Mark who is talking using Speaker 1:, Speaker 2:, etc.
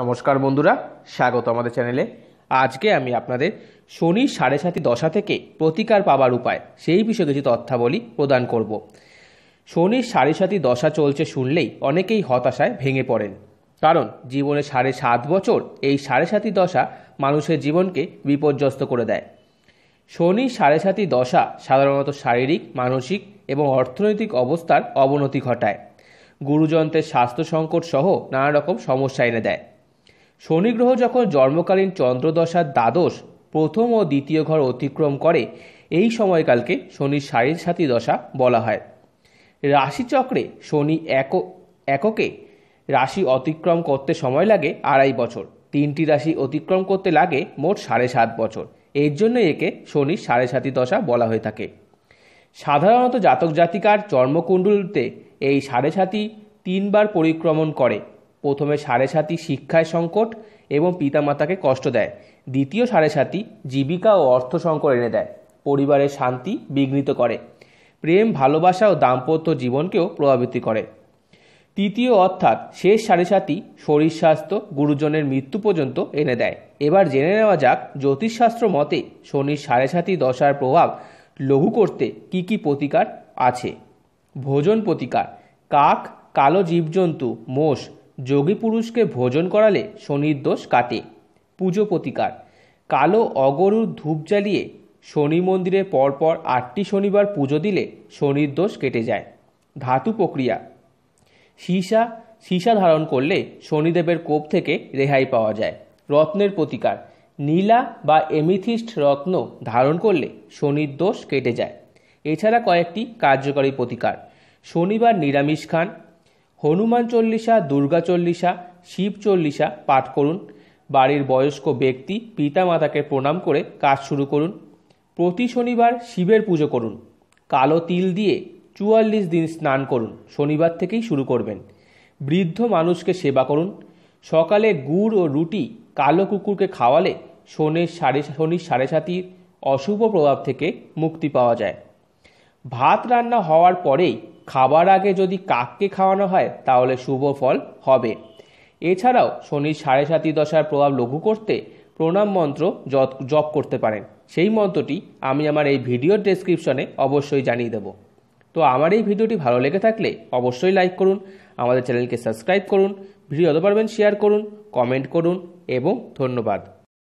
Speaker 1: নমস্কার বন্ধুরা স্বাগত আমাদের চ্যানেলে আজকে আমি আপনাদের শনি সাড়ে সাতি দশা থেকে প্রতিকার পাবার উপায় সেই বিষয়ে কিছু তথ্যাবলী প্রদান করব শনি সাড়ে সাতি দশা চলছে শুনলেই অনেকেই হতাশায় ভেঙে পড়েন কারণ জীবনে সাড়ে সাত বছর এই সাড়ে সাতি দশা মানুষের জীবনকে বিপর্যস্ত করে দেয় শনি সাড়ে সাতি দশা সাধারণত শারীরিক মানসিক এবং অর্থনৈতিক অবস্থার অবনতি ঘটায় গুরুযন্ত্রের স্বাস্থ্য সংকট সহ নানা রকম সমস্যা এনে দেয় শনি গ্রহ যখন জন্মকালীন চন্দ্রদশার দ্বাদশ প্রথম ও দ্বিতীয় ঘর অতিক্রম করে এই সময়কালকে শনির সাড়ে সাথী দশা বলা হয় রাশিচক্রে শনি এক এককে রাশি অতিক্রম করতে সময় লাগে আড়াই বছর তিনটি রাশি অতিক্রম করতে লাগে মোট সাড়ে সাত বছর এর জন্য একে শনির সাড়ে সাতি দশা বলা হয়ে থাকে সাধারণত জাতক জাতিকার জন্মকুণ্ডলিতে এই সাড়ে সাতি তিনবার পরিক্রমণ করে প্রথমে সাড়ে সাথী শিক্ষায় সংকট এবং পিতামাতাকে কষ্ট দেয় দ্বিতীয় সাড়ে সাথী জীবিকা ও অর্থ সংকট এনে দেয় পরিবারের শান্তি বিঘ্নিত করে প্রেম ভালোবাসা ও দাম্পত্য জীবনকেও প্রভাবিত করে তৃতীয় অর্থাৎ শেষ সাড়ে সাথী শরীর স্বাস্থ্য গুরুজনের মৃত্যু পর্যন্ত এনে দেয় এবার জেনে নেওয়া যাক জ্যোতিষশাস্ত্র মতে শনির সাড়ে সাথী দশার প্রভাব লঘু করতে কি কি প্রতিকার আছে ভোজন প্রতিকার কাক কালো জীবজন্তু মোষ যোগী পুরুষকে ভোজন করালে শনির দোষ কাটে পুজো প্রতিকার কালো অগরুর ধূপ জ্বালিয়ে শনি মন্দিরে পরপর আটটি শনিবার পুজো দিলে শনির দোষ কেটে যায় ধাতু প্রক্রিয়া সীসা সীসা ধারণ করলে শনিদেবের কোপ থেকে রেহাই পাওয়া যায় রত্নের প্রতিকার নীলা বা এমিথিস্ট রত্ন ধারণ করলে শনির দোষ কেটে যায় এছাড়া কয়েকটি কার্যকরী প্রতিকার শনিবার নিরামিষ খান হনুমান চল্লিশা দুর্গা চল্লিশা শিব চল্লিশা পাঠ করুন বাড়ির বয়স্ক ব্যক্তি পিতামাতাকে প্রণাম করে কাজ শুরু করুন প্রতি শনিবার শিবের পুজো করুন কালো তিল দিয়ে চুয়াল্লিশ দিন স্নান করুন শনিবার থেকেই শুরু করবেন বৃদ্ধ মানুষকে সেবা করুন সকালে গুড় ও রুটি কালো কুকুরকে খাওয়ালে শনের সাড়ে শনির সাড়ে সাতির অশুভ প্রভাব থেকে মুক্তি পাওয়া যায় ভাত রান্না হওয়ার পরেই খাবার আগে যদি কাককে খাওয়ানো হয় তাহলে শুভ ফল হবে এছাড়াও শনির সাড়ে সাতি দশার প্রভাব লঘু করতে প্রণাম মন্ত্র জপ করতে পারেন সেই মন্ত্রটি আমি আমার এই ভিডিওর ডেসক্রিপশনে অবশ্যই জানিয়ে দেব তো আমার এই ভিডিওটি ভালো লেগে থাকলে অবশ্যই লাইক করুন আমাদের চ্যানেলকে সাবস্ক্রাইব করুন ভিডিও যত পারবেন শেয়ার করুন কমেন্ট করুন এবং ধন্যবাদ